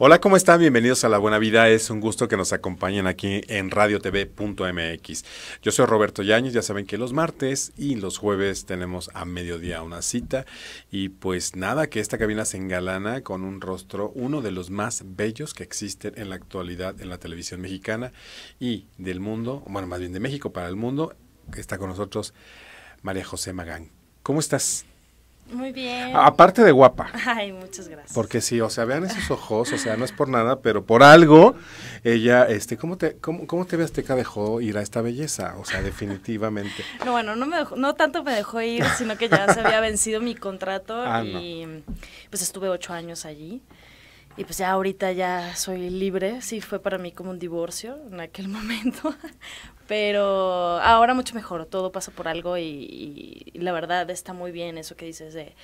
Hola, ¿cómo están? Bienvenidos a La Buena Vida. Es un gusto que nos acompañen aquí en radiotv.mx. Yo soy Roberto Yáñez, ya saben que los martes y los jueves tenemos a mediodía una cita. Y pues nada, que esta cabina se engalana con un rostro, uno de los más bellos que existen en la actualidad en la televisión mexicana y del mundo, bueno, más bien de México para el mundo. que Está con nosotros María José Magán. ¿Cómo estás? Muy bien. Aparte de guapa. Ay, muchas gracias. Porque sí, o sea, vean esos ojos, o sea, no es por nada, pero por algo, ella, este, ¿cómo te, cómo, te ve Azteca dejó ir a esta belleza? O sea, definitivamente. no, bueno, no, me no tanto me dejó ir, sino que ya se había vencido mi contrato ah, y pues estuve ocho años allí. Y pues ya ahorita ya soy libre, sí fue para mí como un divorcio en aquel momento, pero ahora mucho mejor, todo pasa por algo y, la verdad está muy bien eso que dices de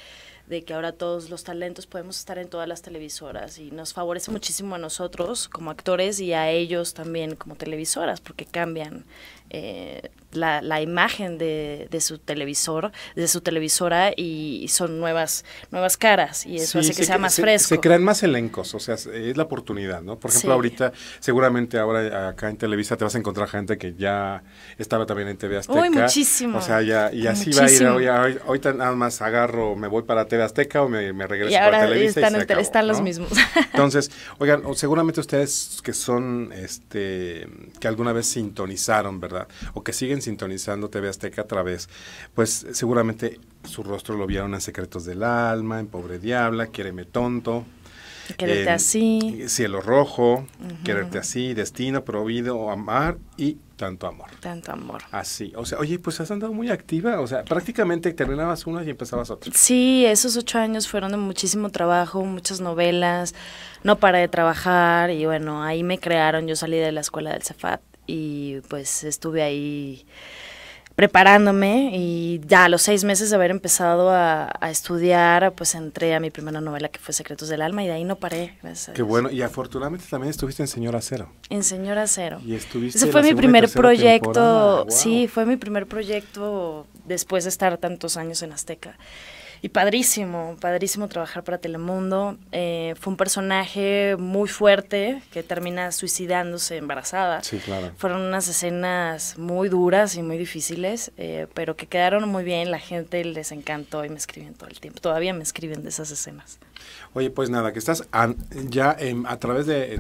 de que ahora todos los talentos podemos estar en todas las televisoras y nos favorece muchísimo a nosotros como actores y a ellos también como televisoras porque cambian eh, la, la, imagen de, su televisor, de su televisora y, son nuevas, nuevas caras y eso hace que sea más fresco. Se crean más elencos, o sea, es la oportunidad, ¿no? Por ejemplo, ahorita, seguramente ahora acá en Televisa te vas a encontrar gente que ya estaba también en TV Azteca. Uy, muchísimo. O sea, ya, y así va a ir, hoy, nada más agarro, me voy para TV Azteca o me, regreso y Televisa. Están, y están los mismos. Entonces, oigan, seguramente ustedes que son, este, que alguna vez sintonizaron, ¿verdad? O que siguen sintonizando TV Azteca a través, pues seguramente su rostro lo vieron en Secretos del Alma, en Pobre Diabla, Quiéreme Tonto, Quererte así. Cielo rojo, quererte así, destino, prohibido, amar y tanto amor. Tanto amor. Así. O sea, oye, pues has andado muy activa. O sea, prácticamente terminabas una y empezabas otra. Sí, esos ocho años fueron de muchísimo trabajo, muchas novelas. No paré de trabajar y bueno, ahí me crearon. Yo salí de la escuela del Cefat y pues estuve ahí preparándome y ya a los seis meses de haber empezado a, estudiar, pues entré a mi primera novela que fue Secretos del Alma y de ahí no paré. Qué bueno, y afortunadamente también estuviste en Señora Cero. En Señora Cero. Y estuviste Ese fue mi primer proyecto, sí, fue mi primer proyecto después de estar tantos años en Azteca. Y padrísimo, padrísimo trabajar para Telemundo. Eh, fue un personaje muy fuerte que termina suicidándose embarazada. Sí, claro. Fueron unas escenas muy duras y muy difíciles, eh, pero que quedaron muy bien. La gente les encantó y me escriben todo el tiempo. Todavía me escriben de esas escenas. Oye, pues nada, que estás ya a través de,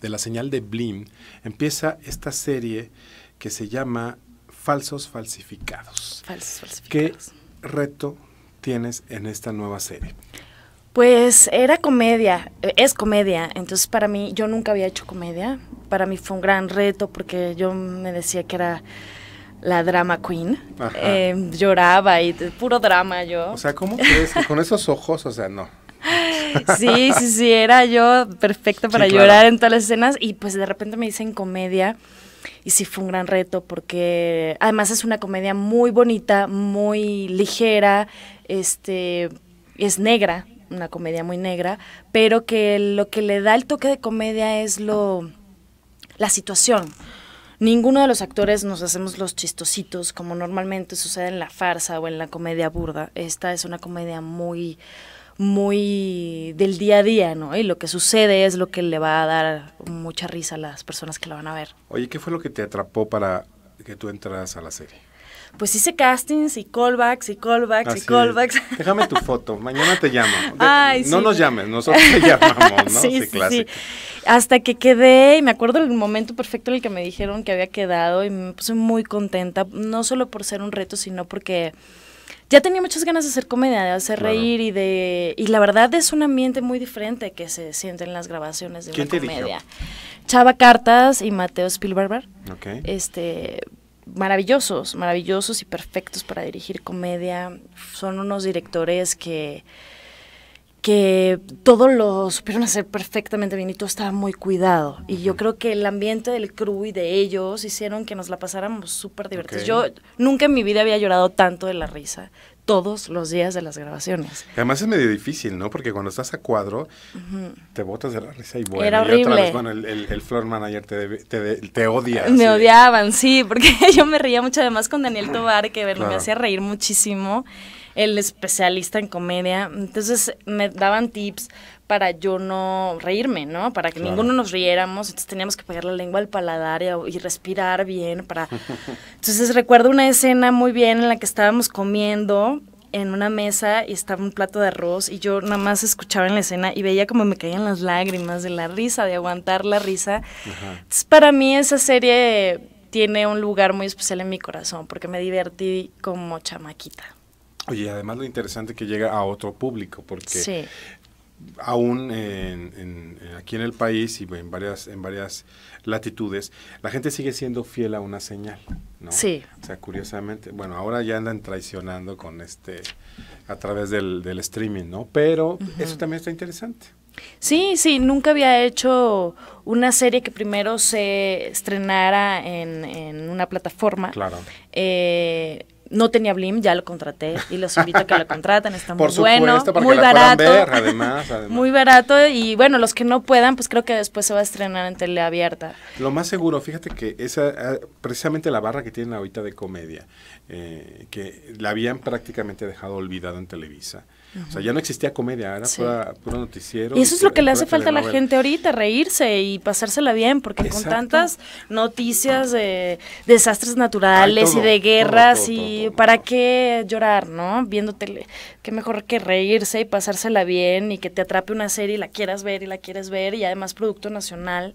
de la señal de Blim, empieza esta serie que se llama Falsos Falsificados. Falsos Falsificados. ¿Qué reto tienes en esta nueva serie? Pues era comedia, eh, es comedia, entonces para mí yo nunca había hecho comedia, para mí fue un gran reto porque yo me decía que era la drama queen, em, lloraba y puro drama yo. O sea, ¿cómo crees con esos ojos, o sea, no? Sí, sí, sí, era yo perfecta para llorar en todas las escenas y pues de repente me dicen comedia y sí fue un gran reto porque además es una comedia muy bonita, muy ligera, este es negra, una comedia muy negra, pero que lo que le da el toque de comedia es lo la situación. Ninguno de los actores nos hacemos los chistositos como normalmente sucede en la farsa o en la comedia burda. Esta es una comedia muy muy del día a día, ¿no? Y lo que sucede es lo que le va a dar mucha risa a las personas que la van a ver. Oye, ¿qué fue lo que te atrapó para que tú entras a la serie? Pues hice castings y callbacks y callbacks y callbacks. Déjame tu foto, mañana te llamo. no nos llames, nosotros te llamamos, ¿no? sí, sí, sí, Hasta que quedé, y me acuerdo el momento perfecto en el que me dijeron que había quedado y me puse muy contenta, no solo por ser un reto, sino porque ya tenía muchas ganas de hacer comedia, de hacer reír y de y la verdad es un ambiente muy diferente que se siente en las grabaciones de comedia. Chava Cartas y Mateo Spielberg. Ok. Este maravillosos, maravillosos y perfectos para dirigir comedia. Son unos directores que que todo lo supieron hacer perfectamente bien y todo estaba muy cuidado. Y yo creo que el ambiente del crew y de ellos hicieron que nos la pasáramos súper divertidos. Yo nunca en mi vida había llorado tanto de la risa todos los días de las grabaciones. Además es medio difícil, ¿no? Porque cuando estás a cuadro, te botas de la risa y bueno, Era horrible. Y otra vez, bueno, el, el, floor manager te, te, odia. Me odiaban, sí, porque yo me reía mucho además con Daniel Tobar, que me hacía reír muchísimo el especialista en comedia. Entonces me daban tips para yo no reírme, ¿no? Para que ninguno nos riéramos. Entonces teníamos que pegar la lengua al paladar y, respirar bien para... Entonces recuerdo una escena muy bien en la que estábamos comiendo en una mesa y estaba un plato de arroz y yo nada más escuchaba en la escena y veía como me caían las lágrimas de la risa, de aguantar la risa. Entonces para mí esa serie tiene un lugar muy especial en mi corazón porque me divertí como chamaquita. Oye, además lo interesante que llega a otro público, porque aún en, aquí en el país y en varias, en varias latitudes, la gente sigue siendo fiel a una señal, ¿no? Sí. O sea, curiosamente, bueno, ahora ya andan traicionando con este, a través del, streaming, ¿no? Pero eso también está interesante. Sí, sí, nunca había hecho una serie que primero se estrenara en, una plataforma. Claro. Eh, no tenía Blim, ya lo contraté y los invito a que lo contraten, está muy bueno, muy barato, muy barato y bueno, los que no puedan, pues creo que después se va a estrenar en teleabierta. Lo más seguro, fíjate que esa ah, precisamente la barra que tienen ahorita de comedia, eh, que la habían prácticamente dejado olvidada en Televisa. O sea, ya no existía comedia, era pura, puro noticiero. Y eso es lo que le hace falta a la gente ahorita, reírse y pasársela bien, porque con tantas noticias de desastres naturales y de guerras y para qué llorar, ¿no? viéndote, que qué mejor que reírse y pasársela bien y que te atrape una serie y la quieras ver y la quieres ver y además producto nacional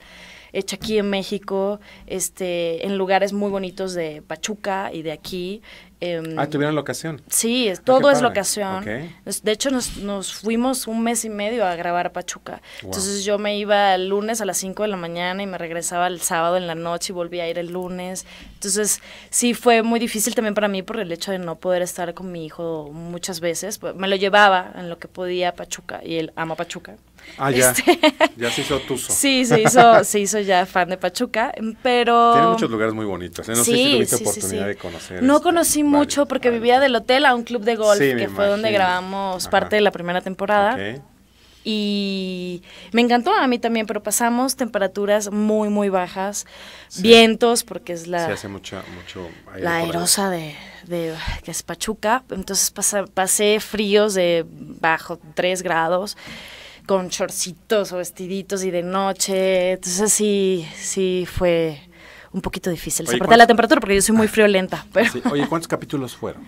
hecha aquí en México, este, en lugares muy bonitos de Pachuca y de aquí. Em, ah, tuvieron locación. Sí, ah, todo es locación. De hecho, nos, nos, fuimos un mes y medio a grabar a Pachuca. Entonces yo me iba el lunes a las 5 de la mañana y me regresaba el sábado en la noche y volvía a ir el lunes. Entonces sí fue muy difícil también para mí por el hecho de no poder estar con mi hijo muchas veces. Pues, me lo llevaba en lo que podía Pachuca y él ama Pachuca. Ah, ya. Este, ya se hizo Tuzo. Sí, se hizo, ya fan de Pachuca, pero... Tiene muchos lugares muy bonitos. ¿eh? No sé si tuviste oportunidad de conocer. No este, conocí mucho porque vivía del hotel a un club de golf, que fue donde grabamos parte de la primera temporada. Y me encantó a mí también, pero pasamos temperaturas muy, muy bajas, vientos, porque es la... Se hace mucho... mucho aire la aerosa de, que es Pachuca. Entonces pasé, pasé fríos de bajo 3 grados con chorcitos o vestiditos y de noche. Entonces sí, sí fue un poquito difícil. Se Se la temperatura porque yo soy muy friolenta. Ah, pero... Oye, ¿cuántos capítulos fueron?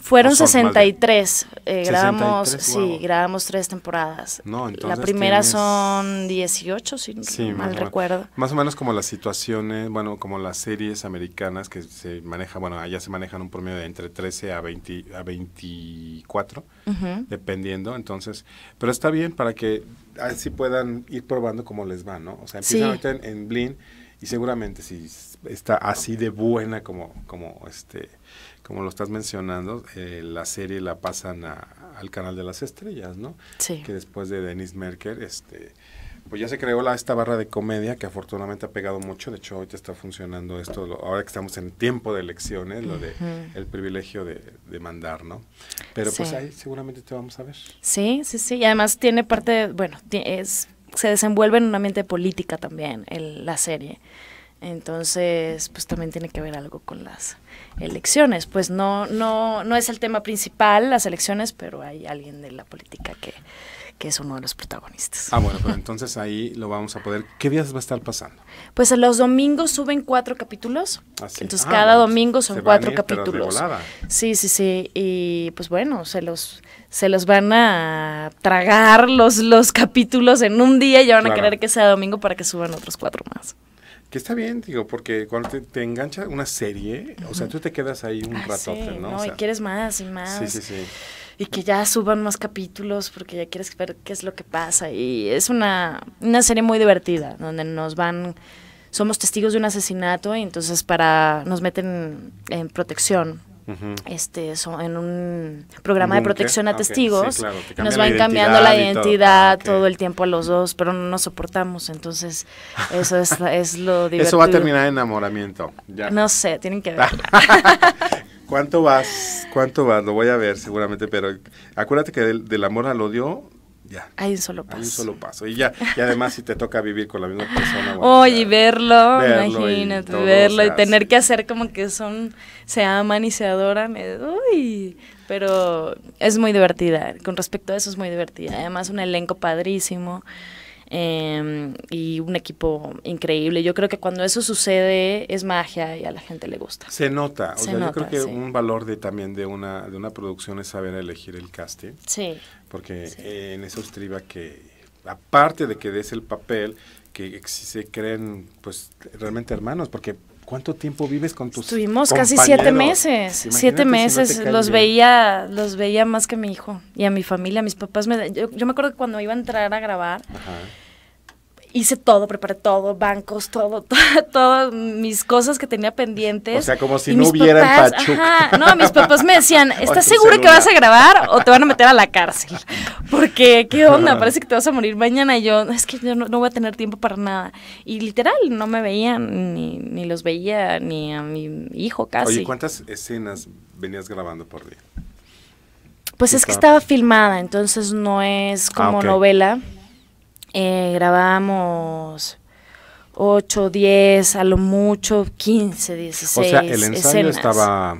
Fueron 63. Eh, grabamos, sí, grabamos tres temporadas. la primera son 18, si mal recuerdo. Más o menos como las situaciones, bueno, como las series americanas que se manejan, bueno, allá se manejan un promedio de entre 13 a, a 24, dependiendo. Entonces, pero está bien para que así puedan ir probando cómo les va, ¿no? O sea, empiezan en, en Blin y seguramente si está así de buena como, como, este, como lo estás mencionando, eh, la serie la pasan a, al canal de las estrellas, ¿no? Sí. Que después de Denise Merker, este, pues ya se creó la, esta barra de comedia que afortunadamente ha pegado mucho. De hecho, ahorita está funcionando esto. ahora que estamos en tiempo de elecciones, lo de el privilegio de, mandar, ¿no? Pero pues ahí seguramente te vamos a ver. Sí, sí, sí. Y además tiene parte, de, bueno, es se desenvuelve en un ambiente política también, el, la serie. Entonces, pues también tiene que ver algo con las elecciones. Pues no, no, no es el tema principal las elecciones, pero hay alguien de la política que, es uno de los protagonistas. Ah, bueno, pero entonces ahí lo vamos a poder. ¿Qué días va a estar pasando? Pues los domingos suben cuatro capítulos. Así ah, Entonces ah, cada domingo son cuatro capítulos. sí, sí, sí. Y pues bueno, se los se los van a tragar los, capítulos en un día y ya van a querer que sea domingo para que suban otros cuatro más. Que está bien, digo, porque cuando te, engancha una serie, o sea, tú te quedas ahí un ah, ratote, ¿no? No, y quieres más y más. Sí, sí, sí. Y que ya suban más capítulos porque ya quieres ver qué es lo que pasa. Y es una, una serie muy divertida, donde nos van, somos testigos de un asesinato y entonces para, nos meten en protección este, son, en un programa de protección a testigos. nos van cambiando la identidad ah, todo. el tiempo a los dos, pero no nos soportamos. Entonces, eso es, lo divertido. Eso va a terminar en enamoramiento. Ya. No sé, tienen que ver. ¿Cuánto vas? ¿Cuánto vas? Lo voy a ver seguramente, pero acuérdate que del, del amor al odio ya. Hay un solo paso. Y ya, y además si te toca vivir con la misma persona. Oye, verlo, imagínate, y verlo y tener que hacer como que son, se aman y se adoran. Eh, uy, pero es muy divertida. Con respecto a eso es muy divertida. Además un elenco padrísimo. Em, y un equipo increíble. Yo creo que cuando eso sucede es magia y a la gente le gusta. Se nota, yo creo que un valor de también de una, de una producción es saber elegir el casting. Sí porque en eso estriba que aparte de que des el papel, que se creen pues realmente hermanos, porque ¿cuánto tiempo vives con tus Estuvimos casi siete meses, siete meses, los veía, los veía más que mi hijo y a mi familia, a mis papás, me, yo, me acuerdo que cuando iba a entrar a grabar, hice todo, preparé todo, bancos, todo, todas mis cosas que tenía pendientes. O sea, como si no hubiera el ajá, no, mis papás me decían, ¿estás seguro que vas a grabar o te van a meter a la cárcel? Porque, ¿qué onda? Parece que te vas a morir mañana. Y yo, es que yo no, voy a tener tiempo para nada. Y literal, no me veían, ni, los veía, ni a mi hijo casi. Oye, ¿cuántas escenas venías grabando por día? Pues es que estaba filmada, entonces no es ah, como novela eh, grabamos 8, 10, a lo mucho 15, 16. O sea, el ensayo estaba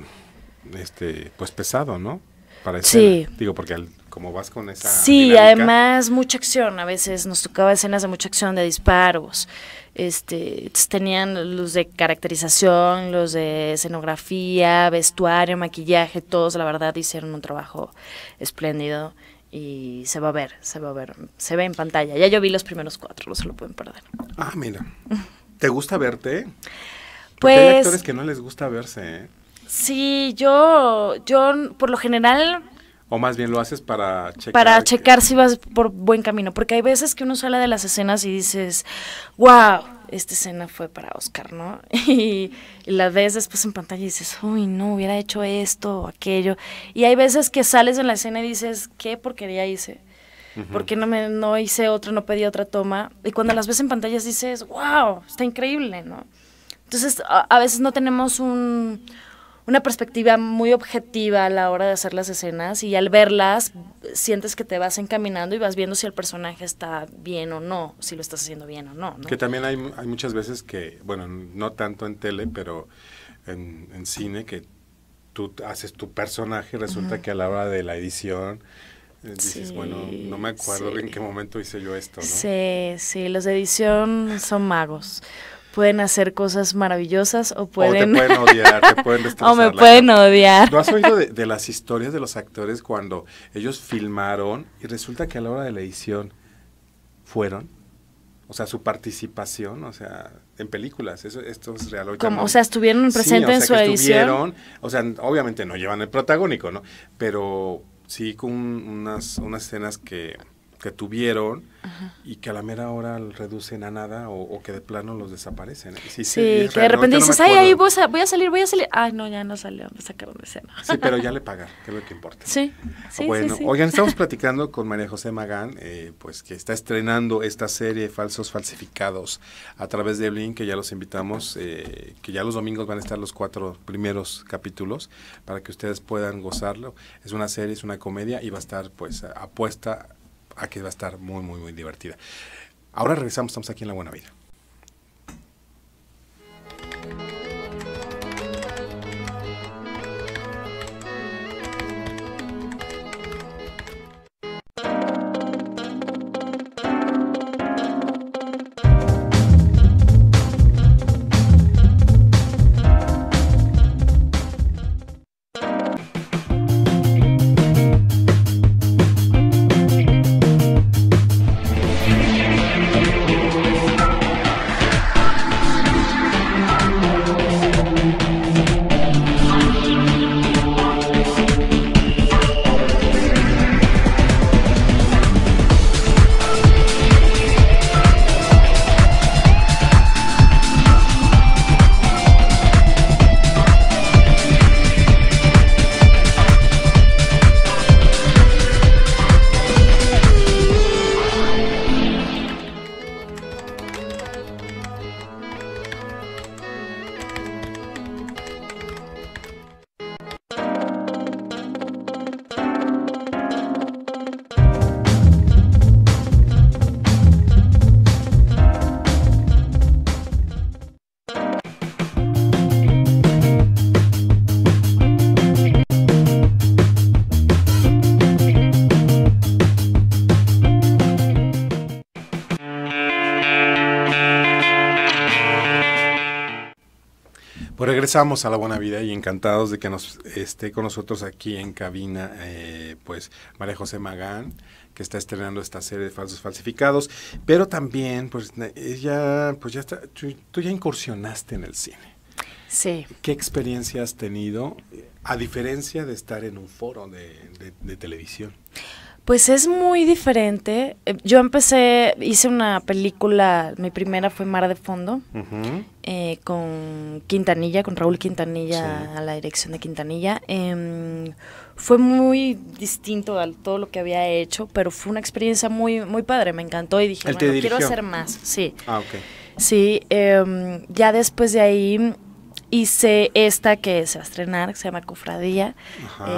este, pues pesado, ¿no? Para Sí. Digo, porque como vas con esa. Sí, además mucha acción. A veces nos tocaba escenas de mucha acción, de disparos. Este, tenían los de caracterización, los de escenografía, vestuario, maquillaje, todos, la verdad, hicieron un trabajo espléndido y se va a ver, se va a ver, se ve en pantalla. Ya yo vi los primeros cuatro, no se lo pueden perder. Ah, mira. ¿Te gusta verte? pues, hay actores que no les gusta verse. ¿eh? Sí, yo, yo por lo general o más bien lo haces para checar. Para checar si vas por buen camino. Porque hay veces que uno sale de las escenas y dices, wow, esta escena fue para Oscar, ¿no? Y, la ves después en pantalla y dices, uy, no, hubiera hecho esto o aquello. Y hay veces que sales en la escena y dices, qué porquería hice. ¿Por qué no, me, hice otra, no pedí otra toma? Y cuando las ves en pantalla dices, wow, está increíble, ¿no? Entonces, a veces no tenemos un, una perspectiva muy objetiva a la hora de hacer las escenas y al verlas sientes que te vas encaminando y vas viendo si el personaje está bien o no, si lo estás haciendo bien o no. Que también hay, muchas veces que, bueno, no tanto en tele, pero en, cine, que tú haces tu personaje y resulta que a la hora de la edición eh, dices, bueno, no me acuerdo en qué momento hice yo esto, ¿no? Sí, sí, los de edición son magos pueden hacer cosas maravillosas o pueden... O te pueden odiar, te pueden destrozar. o me pueden odiar. ¿No has oído de, las historias de los actores cuando ellos filmaron y resulta que a la hora de la edición fueron? O sea, su participación, o sea, en películas, eso, esto es real. Como, o sea, estuvieron presentes en su edición. O sea, obviamente no llevan el protagónico, ¿no? Pero sí con unas, unas escenas que que tuvieron y que a la mera hora reducen a nada o, que de plano los desaparecen. ¿eh? Sí, sí, sí que de repente dices, ay, ahí voy a, salir, voy a salir. Ay, no, ya no salió, me sacaron de escena. Sí, pero ya le pagan, que es lo que importa. Sí, sí Bueno, hoy oigan, estamos platicando con María José Magán, eh, pues que está estrenando esta serie Falsos Falsificados a través de Blink, que ya los invitamos, eh, que ya los domingos van a estar los cuatro primeros capítulos para que ustedes puedan gozarlo. Es una serie, es una comedia y va a estar pues apuesta que va a estar muy, muy, muy divertida. Ahora regresamos, estamos aquí en La Buena Vida. Empezamos a la buena vida y encantados de que nos esté con nosotros aquí en cabina, eh, pues María José Magán, que está estrenando esta serie de falsos falsificados, pero también, pues ella, pues ya está, tú, ya incursionaste en el cine. Sí. ¿Qué experiencia has tenido eh, a diferencia de estar en un foro de, de televisión? Pues es muy diferente. Eh, yo empecé, hice una película, mi primera fue Mar de Fondo, eh, con Quintanilla, con Raúl Quintanilla, a la dirección de Quintanilla. Em, fue muy distinto a todo lo que había hecho, pero fue una experiencia muy, muy padre, me encantó y dije, bueno, quiero hacer más, sí. Ah, sí, em, ya después de ahí Hice esta que se va a estrenar, que se llama Cofradía.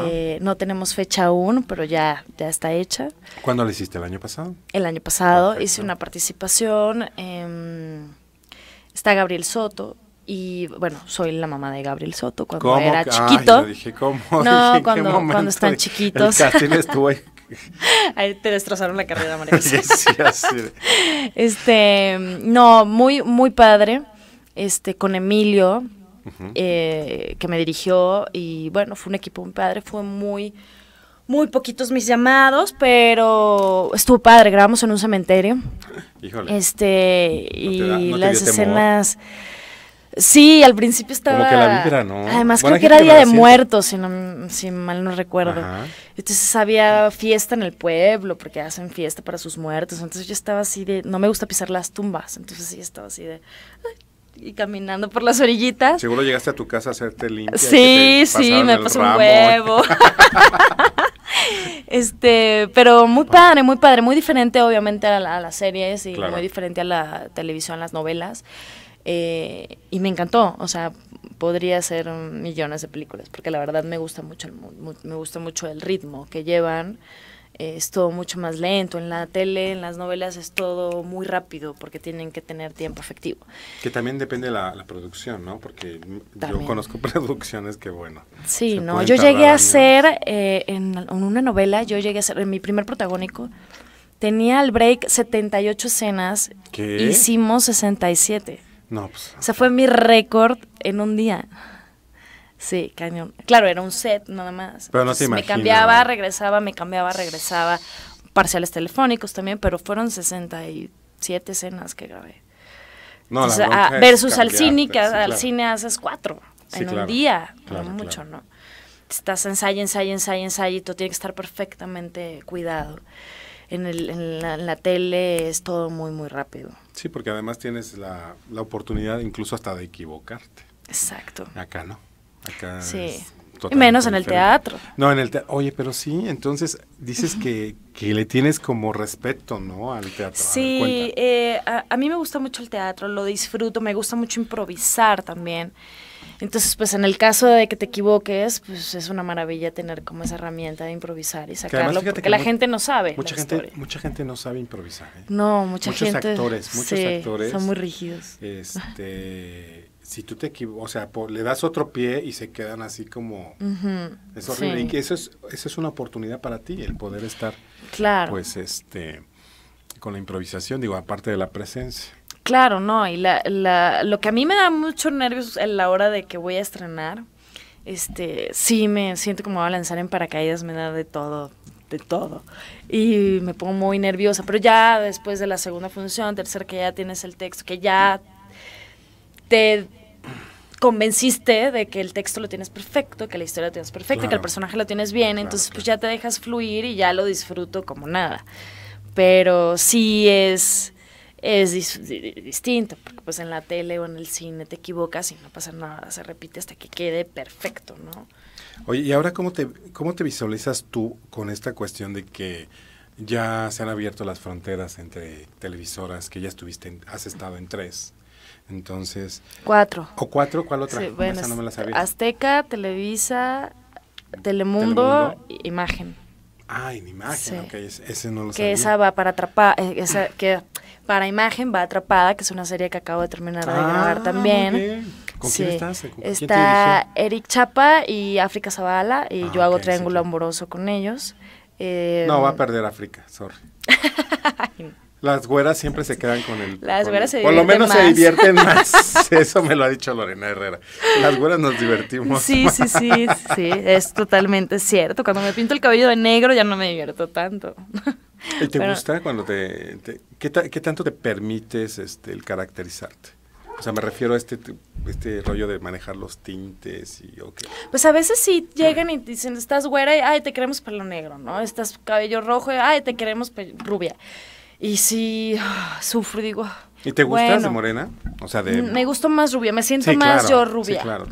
Eh, no tenemos fecha aún, pero ya, ya está hecha. ¿Cuándo la hiciste? ¿El año pasado? El año pasado hice una participación. Em, está Gabriel Soto, y bueno, soy la mamá de Gabriel Soto cuando era chiquito. No, cuando, están chiquitos. ahí. te destrozaron la carrera, María. este, no, muy, muy padre. Este, con Emilio, eh, que me dirigió y bueno, fue un equipo muy padre, fue muy, muy poquitos mis llamados, pero estuvo padre, grabamos en un cementerio. Este, y las escenas... Sí, al principio estaba. Como que la vibra, ¿no? Además, creo que era Día de Muertos, si, no, si, mal no recuerdo. Entonces había fiesta en el pueblo, porque hacen fiesta para sus muertos. Entonces yo estaba así de. No me gusta pisar las tumbas. Entonces sí, estaba así de y caminando por las orillitas. Seguro llegaste a tu casa a hacerte limpia. Sí, sí, me pasó un huevo. este, pero muy padre, muy padre, muy diferente obviamente a, las series y muy diferente a la televisión, las novelas. Eh, y me encantó, o sea, podría ser millones de películas, porque la verdad me gusta mucho el, me gusta mucho el ritmo que llevan es todo mucho más lento. En la tele, en las novelas es todo muy rápido porque tienen que tener tiempo efectivo. Que también depende de la, producción, ¿no? Porque yo conozco producciones que, bueno. Sí, no, yo llegué a ser, eh, en, una novela, yo llegué a ser, en mi primer protagónico, tenía al break 78 escenas, ¿Qué? hicimos 67. No, pues. O sea, fue mi récord en un día. Sí, cañón. Claro, era un set nada más. Pero no se Me cambiaba, regresaba, me cambiaba, regresaba. Parciales telefónicos también, pero fueron 67 escenas que grabé. No, no. Ah, versus al cine, que al cine haces cuatro en un día, claro, mucho, ¿no? Estás ensayo, ensayo, ensayo, ensayo y todo tiene que estar perfectamente cuidado. En, la, tele es todo muy, muy rápido. Sí, porque además tienes la oportunidad incluso hasta de equivocarte. Exacto. Acá, ¿no? Acá sí. menos en el teatro. No, en el teatro. Oye, pero sí, entonces dices que, que le tienes como respeto, ¿no? Al teatro. Sí, eh, a, eh, mí me gusta mucho el teatro, lo disfruto, me gusta mucho improvisar también. Entonces, pues en el caso de que te equivoques, pues es una maravilla tener como esa herramienta de improvisar y sacarlo, porque que la gente no sabe. Mucha gente, no sabe improvisar. ¿eh? No, mucha gente. Muchos actores, muchos actores. Son muy rígidos. Este. si tú te equivocas, o sea, le das otro pie y se quedan así como... es eso es, es una oportunidad para ti, el poder estar... Claro. Pues este, con la improvisación, digo, aparte de la presencia. Claro, no, y la, la, lo que a mí me da mucho nervios en la hora de que voy a estrenar, este, sí me siento como a lanzar en paracaídas, me da de todo, de todo. Y me pongo muy nerviosa, pero ya después de la segunda función, tercera que ya tienes el texto, que ya te convenciste de que el texto lo tienes perfecto, que la historia lo tienes perfecta, que el personaje lo tienes bien, entonces pues ya te dejas fluir y ya lo disfruto como nada. Pero sí es es distinto, porque pues en la tele o en el cine te equivocas y no pasa nada, se repite hasta que quede perfecto, ¿no? Oye, ¿y ahora cómo te, cómo te visualizas tú con esta cuestión de que ya se han abierto las fronteras entre televisoras, que ya estuviste, has estado en tres, entonces. Cuatro. ¿O cuatro? ¿Cuál otra? Azteca, Televisa, Telemundo, Imagen. Ah, en imagen, ok, ese no lo que Esa va para atrapada, eh, esa que para imagen va atrapada, que es una serie que acabo de terminar de ah, grabar también. ¿Con quién estás? Está Eric Chapa y África Zavala, y ah, yo hago Triángulo Amoroso con ellos. no, va a em, perder África, sorry. Las güeras siempre se quedan con el. Las güeras se divierten Por lo menos se divierten más. Eso me lo ha dicho Lorena Herrera. Las güeras nos divertimos. Sí, más. sí, sí, sí. Es totalmente cierto. Cuando me pinto el cabello de negro ya no me divierto tanto. ¿Y te gusta cuando te. ¿qué, tanto te permites este, el caracterizarte? O sea, me refiero a este, este rollo de manejar los tintes y Pues a veces sí llegan y dicen, estás güera y ay, te queremos pelo negro, ¿no? Estás cabello rojo y ay, te queremos rubia. Y sí, sufro, digo. ¿Y te gustas de morena? O sea, de... Me gusto más rubia, me siento más yo rubia. Sí, claro,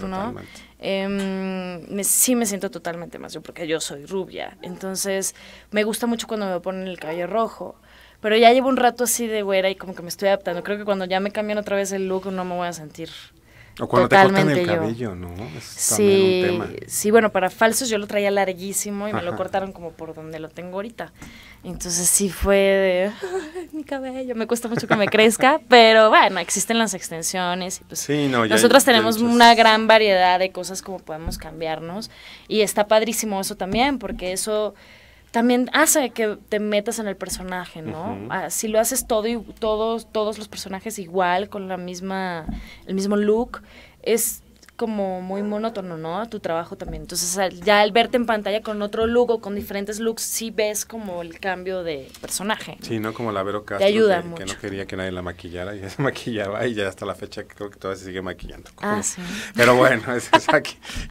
em, me, sí me siento totalmente más yo porque yo soy rubia. Entonces, me gusta mucho cuando me ponen el cabello rojo. Pero ya llevo un rato así de güera y como que me estoy adaptando. Creo que cuando ya me cambian otra vez el look no me voy a sentir o cuando Totalmente te cortan el cabello, ¿no? Es sí, un tema. sí, bueno, para falsos yo lo traía larguísimo y me lo cortaron como por donde lo tengo ahorita. Entonces sí fue de, mi cabello, me cuesta mucho que me crezca, pero bueno, existen las extensiones. Y pues sí, no, nosotros tenemos una gran variedad de cosas como podemos cambiarnos y está padrísimo eso también, porque eso también hace que te metas en el personaje, ¿no? Ah, si lo haces todo y todos, todos los personajes igual, con la misma, el mismo look, es como muy monótono, ¿no? Tu trabajo también. Entonces, ya al verte en pantalla con otro look o con diferentes looks, sí ves como el cambio de personaje. Sí, ¿no? Como la Vero Castro, ayuda que, no quería que nadie la maquillara, y ya se maquillaba, y ya hasta la fecha creo que todavía se sigue maquillando. Ah, sí. Pero bueno, es,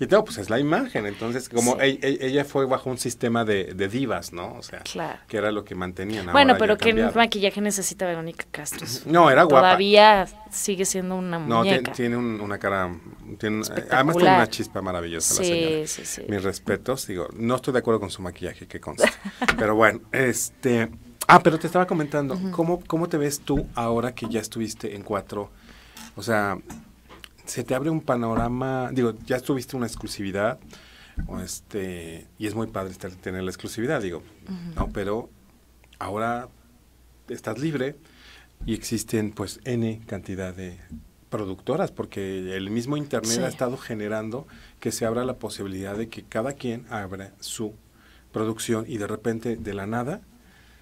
Y pues es la imagen. Entonces, como ella, fue bajo un sistema de, divas, ¿no? O sea, que era lo que mantenían. Bueno, pero ¿qué maquillaje necesita Verónica Castro? No, era guapa. Todavía sigue siendo una muñeca. No, tiene una cara además tiene una chispa maravillosa la señora. Sí, sí. Mis respetos, digo, no estoy de acuerdo con su maquillaje, que consta. pero bueno, este... Ah, pero te estaba comentando, ¿cómo, te ves tú ahora que ya estuviste en cuatro? O sea, se te abre un panorama, digo, ya tuviste una exclusividad, este, y es muy padre tener la exclusividad, digo, no, pero ahora estás libre y existen pues N cantidad de productoras, porque el mismo Internet ha estado generando que se abra la posibilidad de que cada quien abra su producción y de repente, de la nada,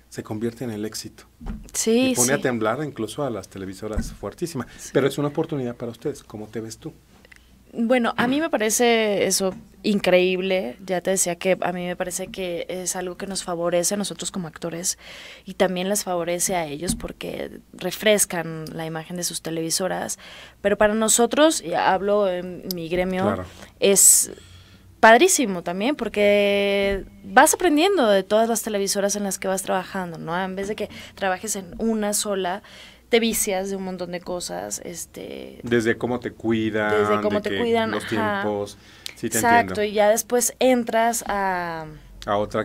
se convierte en el éxito. Sí. Y pone a temblar incluso a las televisoras fuertísimas. Pero es una oportunidad para ustedes. ¿Cómo te ves tú? Bueno, a mí me parece eso increíble. Ya te decía que a mí me parece que es algo que nos favorece a nosotros como actores y también les favorece a ellos porque refrescan la imagen de sus televisoras. Pero para nosotros, y hablo en mi gremio, es padrísimo también porque vas aprendiendo de todas las televisoras en las que vas trabajando, ¿no? En vez de que trabajes en una sola, te vicias de un montón de cosas, este desde cómo te cuidan, te los tiempos Exacto, y ya después entras a... otra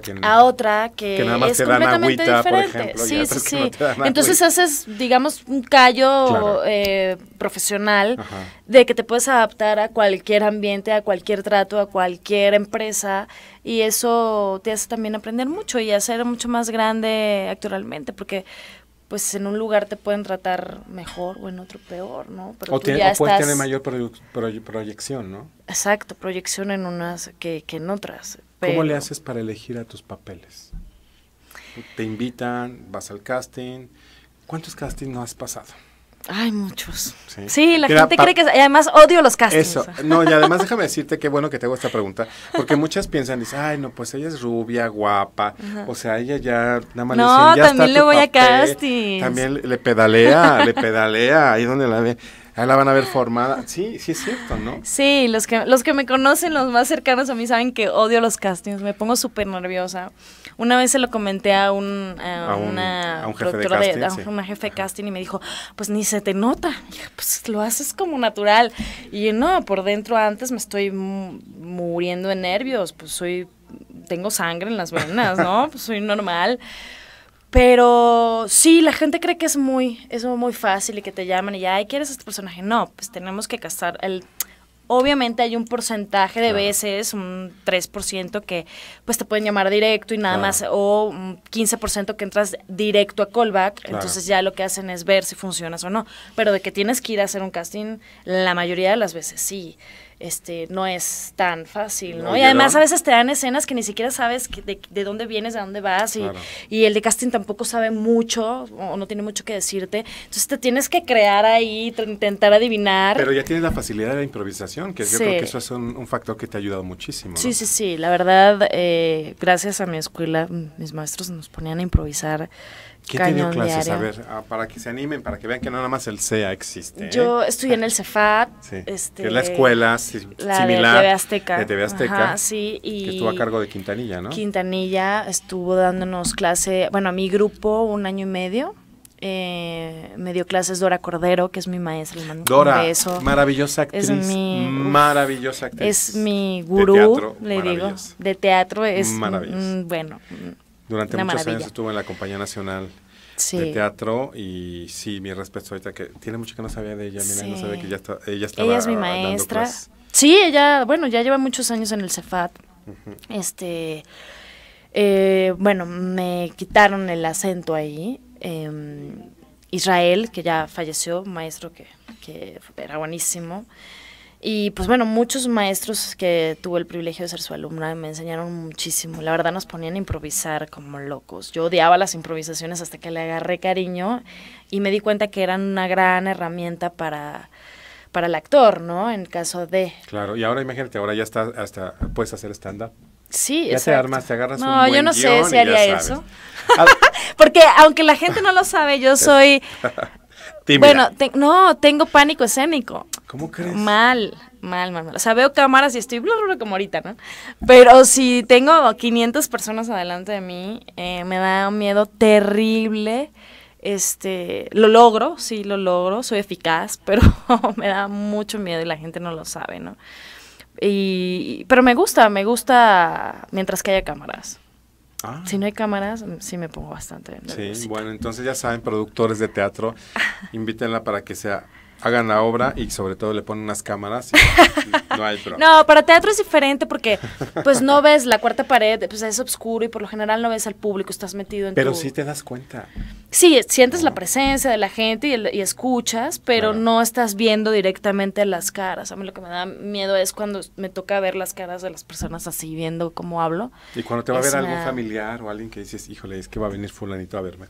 que, es completamente diferente. sí, sí, Entonces haces, digamos, un callo eh, profesional de que te puedes adaptar a cualquier ambiente, a cualquier trato, a cualquier empresa. Y eso te hace también aprender mucho y hacer mucho más grande actualmente, porque pues en un lugar te pueden tratar mejor o en otro peor, ¿no? o, tú tener mayor proyección, ¿no? Exacto, proyección en unas que, en otras. ¿Cómo le haces para elegir a tus papeles? Te invitan, vas al casting. ¿Cuántos castings no has pasado? Hay muchos. Sí, la gente cree que... Además, odio los castings. Eso. No, y además déjame decirte qué bueno que te hago esta pregunta. Porque muchas piensan, dicen, ay, no, pues ella es rubia, guapa. O sea, ella ya nada no, también le voy a casting. También le pedalea, le pedalea, ahí donde la ve. Ahí la van a ver formada. Sí, sí es cierto, ¿no? Sí, los que, los que me conocen, los más cercanos a mí, saben que odio los castings. Me pongo súper nerviosa. Una vez se lo comenté a, un, a, una jefe de casting, jefe casting y me dijo, pues ni se te nota. Y pues lo haces como natural. Y no, por dentro antes me estoy muriendo de nervios. Pues soy, tengo sangre en las venas, ¿no? Pues soy normal. Pero sí, la gente cree que es muy, es muy fácil y que te llaman y ya, ay, ¿quieres este personaje? No, pues tenemos que castar. el... Obviamente hay un porcentaje de veces, un 3% que pues te pueden llamar directo y nada más, o un 15% que entras directo a callback, entonces ya lo que hacen es ver si funcionas o no. Pero de que tienes que ir a hacer un casting, la mayoría de las veces sí. Este, no es tan fácil, ¿no? y además a veces te dan escenas que ni siquiera sabes de, dónde vienes, de dónde vas, y, el de casting tampoco sabe mucho o no tiene mucho que decirte. Entonces te tienes que crear ahí, intentar adivinar. Pero ya tienes la facilidad de la improvisación, que yo creo que eso es un, factor que te ha ayudado muchísimo. Sí, sí, sí. La verdad, eh, gracias a mi escuela, mis maestros nos ponían a improvisar ¿Qué te dio clases? A ver, ah, para que se animen, para que vean que no nada más el CEA existe. Yo ¿eh? estudié en el CEFAT. que es este, la escuela similar. De TV Azteca. De TV Azteca. sí, y que estuvo a cargo de Quintanilla, ¿no? Quintanilla estuvo dándonos clase, bueno, a mi grupo un año y medio. Eh, me dio clases Dora Cordero, que es mi maestra. Dora, maravillosa actriz. Es mi, maravillosa actriz. Es mi gurú, de teatro, le digo. De teatro es. Maravilloso. Mm, bueno mm, durante muchos años estuve en la Compañía Nacional de Teatro y sí, mi respeto ahorita que tiene mucho que no sabía de ella, mira, no sabía que ya está, ella estaba Ella es mi maestra. Sí, ella, bueno, ya lleva muchos años en el Cefat. Este eh, bueno, me quitaron el acento ahí. Em, Israel, que ya falleció, maestro que, que era buenísimo. Y pues bueno, muchos maestros que tuve el privilegio de ser su alumna me enseñaron muchísimo. La verdad nos ponían a improvisar como locos. Yo odiaba las improvisaciones hasta que le agarré cariño y me di cuenta que eran una gran herramienta para, para el actor, ¿no? En caso de... Claro, y ahora imagínate, ahora ya está hasta, puedes hacer stand-up. Sí, ya te armas, te agarras no, un buen yo no sé si haría eso. Porque aunque la gente no lo sabe, yo soy bueno, no, tengo pánico escénico. ¿Cómo crees? Mal, mal, mal, O sea, veo cámaras y estoy como ahorita, ¿no? Pero si tengo 500 personas adelante de mí, eh, me da un miedo terrible. Este, lo logro, sí, lo logro, soy eficaz, pero me da mucho miedo y la gente no lo sabe, ¿no? Y, pero me gusta, me gusta mientras que haya cámaras. Ah. Si no hay cámaras, sí me pongo bastante. Sí, bueno, entonces ya saben, productores de teatro, invítenla para que sea hagan la obra y sobre todo le ponen unas cámaras y no hay problema. No, para teatro es diferente porque pues no ves la cuarta pared, pues es oscuro y por lo general no ves al público, estás metido en Pero sí te das cuenta. Sí, sientes la presencia de la gente y, escuchas, pero no estás viendo directamente las caras. A mí lo que me da miedo es cuando me toca ver las caras de las personas así, viendo cómo hablo. Y cuando te va a ver algún familiar o alguien que dices, híjole, es que va a venir fulanito a verme.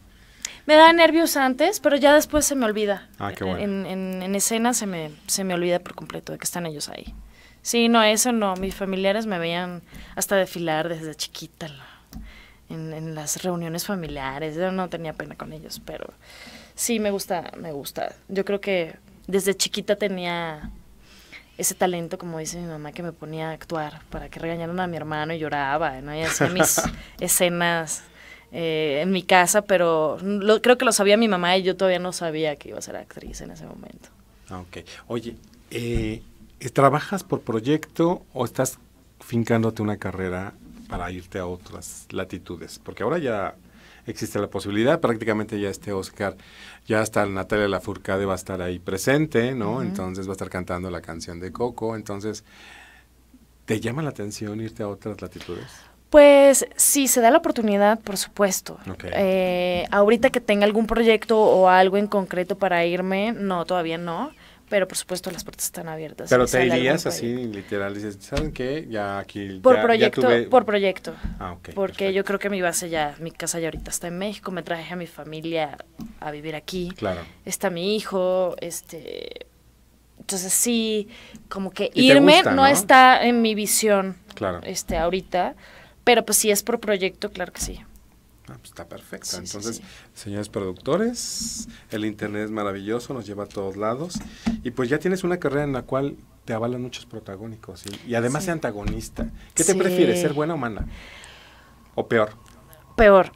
Me da nervios antes, pero ya después se me olvida. Ah, qué bueno. En, en, escena se me, se me olvida por completo de que están ellos ahí. Sí, no, eso no. Mis familiares me veían hasta desfilar desde chiquita en, en las reuniones familiares. Yo no tenía pena con ellos, pero sí, me gusta, me gusta. Yo creo que desde chiquita tenía ese talento, como dice mi mamá, que me ponía a actuar para que regañaran a mi hermano y lloraba, ¿no? Y hacía mis escenas eh, en mi casa, pero lo, creo que lo sabía mi mamá y yo todavía no sabía que iba a ser actriz en ese momento. Ah, ok. Oye, eh, ¿trabajas por proyecto o estás fincándote una carrera para irte a otras latitudes? Porque ahora ya existe la posibilidad, prácticamente ya este Oscar, ya hasta Natalia Lafourcade va a estar ahí presente, ¿no? Entonces va a estar cantando la canción de Coco, entonces ¿te llama la atención irte a otras latitudes? Pues sí, se da la oportunidad, por supuesto. Eh, ahorita que tenga algún proyecto o algo en concreto para irme, no, todavía no. Pero por supuesto las puertas están abiertas. Pero te irías así, literal, dices, ¿saben qué? Ya aquí... Por proyecto, por proyecto. Ah, okay, Porque yo creo que mi base ya, mi casa ya ahorita está en México, me traje a mi familia a vivir aquí. Claro. Está mi hijo, este... Entonces sí, como que irme ¿no? está en mi visión. Claro. Este, ahorita. Pero pues si es por proyecto, claro que sí. Ah, pues, está perfecto. Entonces, señores productores, el Internet es maravilloso, nos lleva a todos lados. Y pues ya tienes una carrera en la cual te avalan muchos protagónicos y, además sea antagonista. ¿Qué te prefieres, ser buena o mala? ¿O peor? Peor.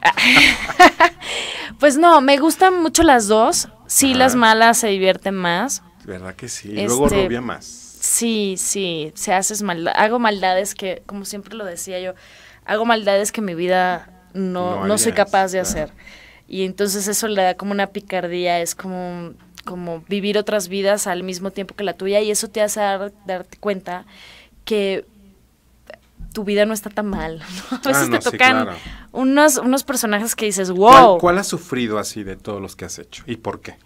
pues no, me gustan mucho las dos. Sí, las malas se divierten más. ¿Verdad que sí? Y Luego este, rubia más. Sí, sí, se haces hago maldades que, como siempre lo decía yo, hago maldades que mi vida no, soy capaz de hacer. Y entonces eso le da como una picardía, es como, como vivir otras vidas al mismo tiempo que la tuya y eso te hace darte cuenta que tu vida no está tan mal. A veces ah, te tocan unos, unos personajes que dices, wow. ¿Cuál, ¿Cuál has sufrido así de todos los que has hecho y por qué?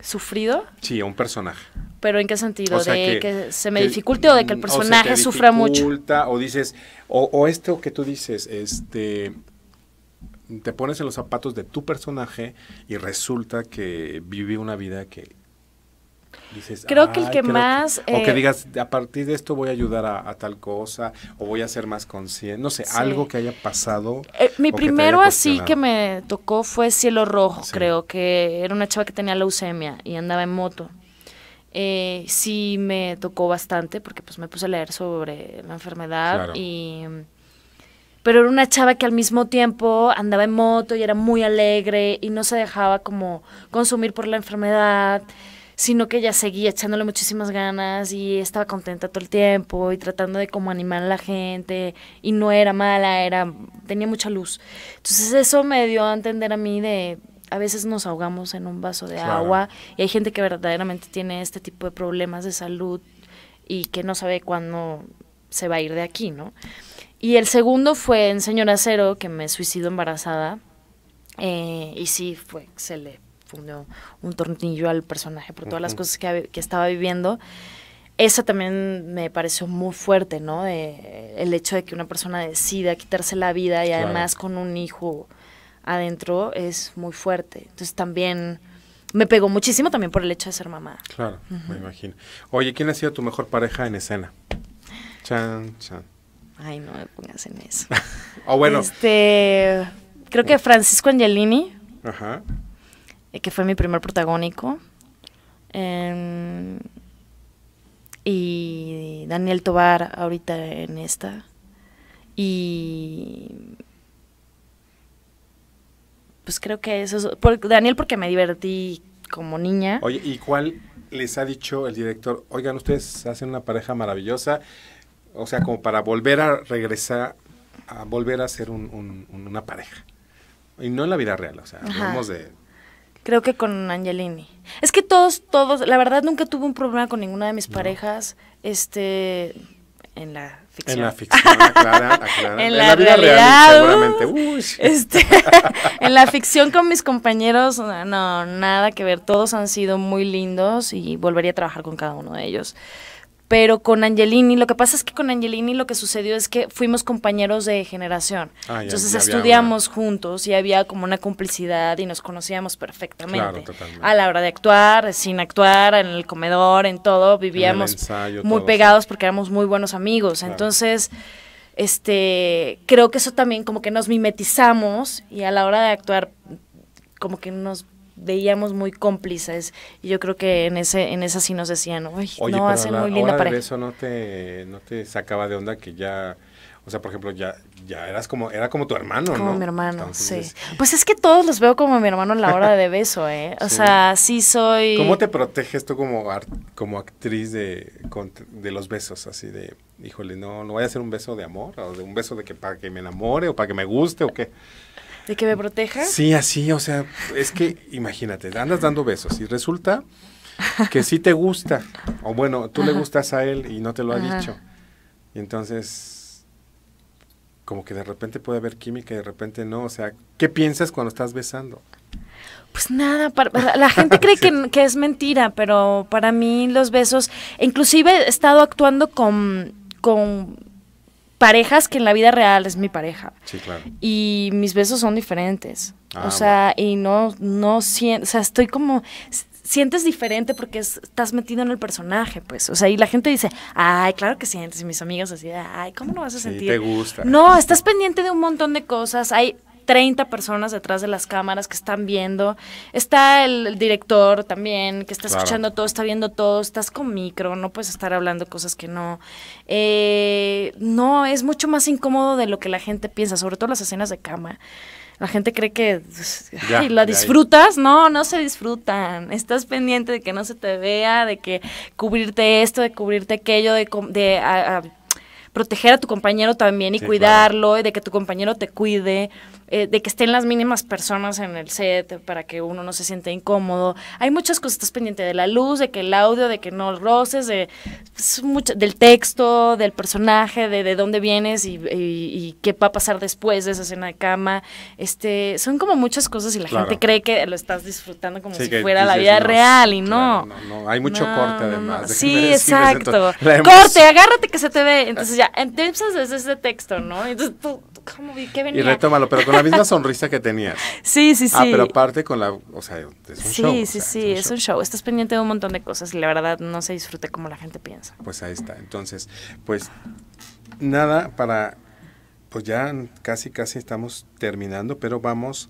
sufrido. Sí, a un personaje. Pero en qué sentido, de que, se me dificulte o de que el personaje sufra mucho. O dices, o, o esto que tú dices, este, te pones en los zapatos de tu personaje y resulta que viví una vida que creo que el que más... o que eh, digas, a partir de esto voy a ayudar a, tal cosa, o voy a ser más consciente, no sé, algo que haya pasado. Eh, mi primero así que me tocó fue Cielo Rojo, creo, que era una chava que tenía leucemia y andaba en moto. Eh, sí me tocó bastante porque pues me puse a leer sobre la enfermedad pero era una chava que al mismo tiempo andaba en moto y era muy alegre y no se dejaba como consumir por la enfermedad sino que ella seguía echándole muchísimas ganas y estaba contenta todo el tiempo y tratando de como animar a la gente y no era mala, era tenía mucha luz. Entonces eso me dio a entender a mí de a veces nos ahogamos en un vaso de agua y hay gente que verdaderamente tiene este tipo de problemas de salud y que no sabe cuándo se va a ir de aquí, ¿no? Y el segundo fue en Señora Cero, que me suicidó embarazada. Eh, y sí, fue, se le fundió un tornillo al personaje por todas las cosas que, estaba viviendo. Eso también me pareció muy fuerte, ¿no? el hecho de que una persona decida quitarse la vida y además con un hijo adentro es muy fuerte. Entonces también me pegó muchísimo también por el hecho de ser mamá. Claro, me imagino. Oye, ¿quién ha sido tu mejor pareja en escena? Chan, chan. Ay, no me pongas en eso. o bueno. Este, creo que Francisco Angelini. Ajá. Eh, que fue mi primer protagónico. Em, y Daniel Tobar ahorita en esta. Y pues creo que eso es... Daniel porque me divertí como niña. Oye, ¿y cuál les ha dicho el director? Oigan, ustedes hacen una pareja maravillosa. O sea, como para volver a regresar, a volver a ser una pareja. Y no en la vida real, o sea, hablamos de Creo que con Angelini. Es que todos, todos, la verdad nunca tuve un problema con ninguna de mis parejas, este, en la ficción. En la ficción, aclara, aclara. En, la, vida real, seguramente. Uy. Este, en la ficción con mis compañeros, no, nada que ver. Todos han sido muy lindos y volvería a trabajar con cada uno de ellos. Pero con Angelini, lo que pasa es que con Angelini lo que sucedió es que fuimos compañeros de generación. Ah, Entonces estudiamos juntos y había como una complicidad y nos conocíamos perfectamente. a la hora de actuar, sin actuar, en el comedor, en todo, vivíamos muy pegados porque éramos muy buenos amigos. Entonces este, creo que eso también como que nos mimetizamos y a la hora de actuar como que nos veíamos muy cómplices. Y yo creo que en ese en esa sí nos decían, uy, no, hacen muy linda pareja. eso no te, no te sacaba de onda que ya... O sea, por ejemplo, ya, ya eras como, era como tu hermano, ¿no? mi hermano, sí. Pues es que todos los veo como mi hermano en la hora de beso, ¿eh? O sea, sí soy... ¿Cómo te proteges tú como, como actriz de, de los besos? Así de, híjole, no, no voy a hacer un beso de amor, o de un beso de que para que me enamore, o para que me guste, o qué. ¿De que me proteja? Sí, así, o sea, es que imagínate, andas dando besos y resulta que sí te gusta, o bueno, tú le gustas a él y no te lo ha dicho. Y entonces, como que de repente puede haber química y de repente no, o sea, ¿qué piensas cuando estás besando? Pues nada, la, gente cree que, que, es mentira, pero para mí los besos, inclusive he estado actuando con, con parejas que en la vida real es mi pareja. Sí, claro. Y mis besos son diferentes. Ah, o sea, y no, no siento, o sea, estoy como, sientes diferente porque estás metido en el personaje, pues. O sea, y la gente dice, ay, claro que sientes. Y mis amigos así, ay, ¿cómo no vas a sentir? te gusta. No, estás pendiente de un montón de cosas. Hay 30 personas detrás de las cámaras que están viendo. Está el, director también, que está escuchando todo, está viendo todo, estás con micro, no puedes estar hablando cosas que no. Eh, no, es mucho más incómodo de lo que la gente piensa, sobre todo las escenas de cama. La gente cree que la disfrutas, no, no se disfrutan. Estás pendiente de que no se te vea, de que cubrirte esto, de cubrirte aquello, de, de proteger a tu compañero también y cuidarlo, de que tu compañero te cuide, eh, de que estén las mínimas personas en el set para que uno no se sienta incómodo. Hay muchas cosas, estás pendiente de la luz, de que el audio, de que no roces, de, pues, del texto, del personaje, de, dónde vienes y, qué va a pasar después de esa escena de cama. Este, son como muchas cosas y la gente cree que lo estás disfrutando como si fuera la vida real y no. no, no. Hay mucho corte además. Sí, exacto. Corte, agárrate que se te ve. Entonces ya entonces desde ese texto, ¿no? Entonces, venía? Y retómalo, pero con la misma sonrisa que tenías. Sí, sí, ah, sí. Ah, pero aparte con la, o sea, es un sí, show. Sí, sí, sí, es, un show. Estás pendiente de un montón de cosas y la verdad no se disfrute como la gente piensa. Pues ahí está. Entonces, pues nada para, pues ya casi, casi estamos terminando, pero vamos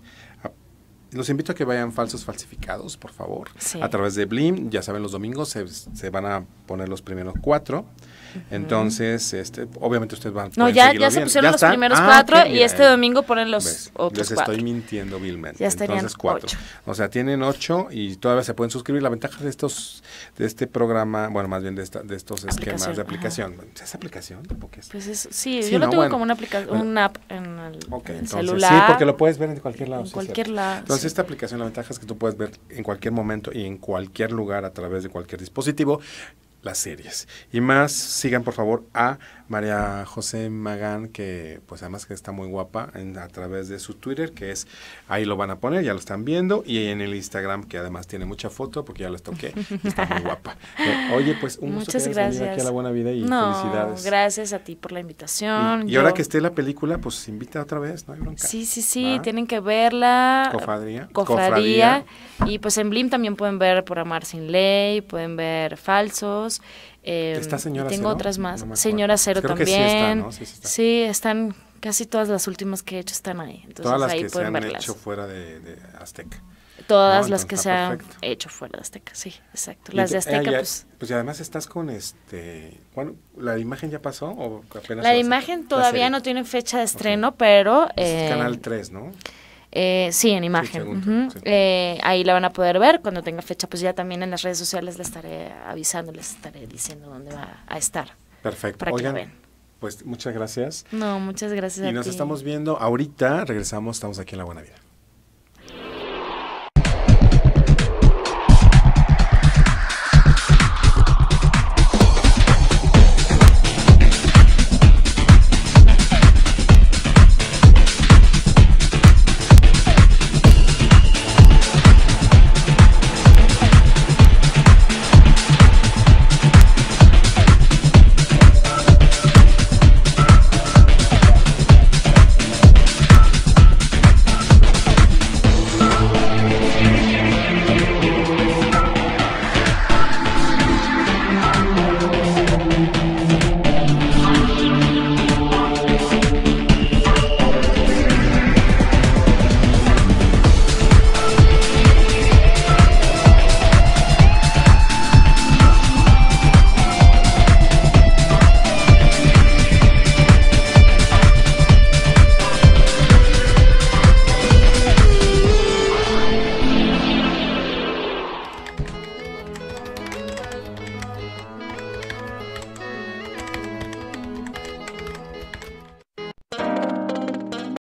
los invito a que vayan falsos falsificados, por favor. A través de Blim, ya saben, los domingos se, se, van a poner los primeros cuatro. Entonces, este, obviamente ustedes van No, ya, ya se pusieron los primeros ah, cuatro y este domingo ponen los otros otros Les estoy mintiendo vilmente. Ya estarían Entonces, cuatro. O sea, tienen ocho y todavía se pueden suscribir. La ventaja de estos, de este programa, bueno, más bien de, esta, de estos esquemas de aplicación. ¿Es aplicación? Pues es, sí, yo lo tengo como una aplicación, Un app en el, okay, entonces, celular. Sí, porque lo puedes ver en cualquier lado. En cualquier lado. Entonces, esta aplicación, la ventaja es que tú puedes ver en cualquier momento y en cualquier lugar a través de cualquier dispositivo las series. Y más, sigan por favor a María José Magán, que pues además que está muy guapa en, a través de su Twitter, que es, ahí lo van a poner, ya lo están viendo, y en el Instagram, que además tiene mucha foto, porque ya les toqué, está muy guapa. Eh, oye, pues un Muchas gracias. aquí a La Buena Vida y felicidades. gracias a ti por la invitación. Y, ahora que esté la película, pues invita otra vez, ¿no hay bronca? Sí, sí, sí, tienen que verla. Cofadría, Cofradía. Y pues en Blim también pueden ver Por Amar Sin Ley, pueden ver Falsos, Em, ¿Está señora tengo otras más. señora Cero también. Que sí, están casi todas las últimas que he hecho están ahí. Entonces todas las que se han hecho fuera de, Azteca. Todas las que se han hecho fuera de Azteca, sí, exacto. Las de Azteca, ah, pues. Pues y además estás con este. ¿La imagen ya pasó? O apenas la imagen todavía no tiene fecha de estreno, pero. Pues eh, canal 3, ¿no? Eh, sí, en imagen. Eh, ahí la van a poder ver. Cuando tenga fecha, pues ya también en las redes sociales les estaré avisando, les estaré diciendo dónde va a estar. Perfecto. Para Oigan, Pues muchas gracias. No, muchas gracias. Y nos estamos viendo ahorita. Regresamos, estamos aquí en La Buena Vida.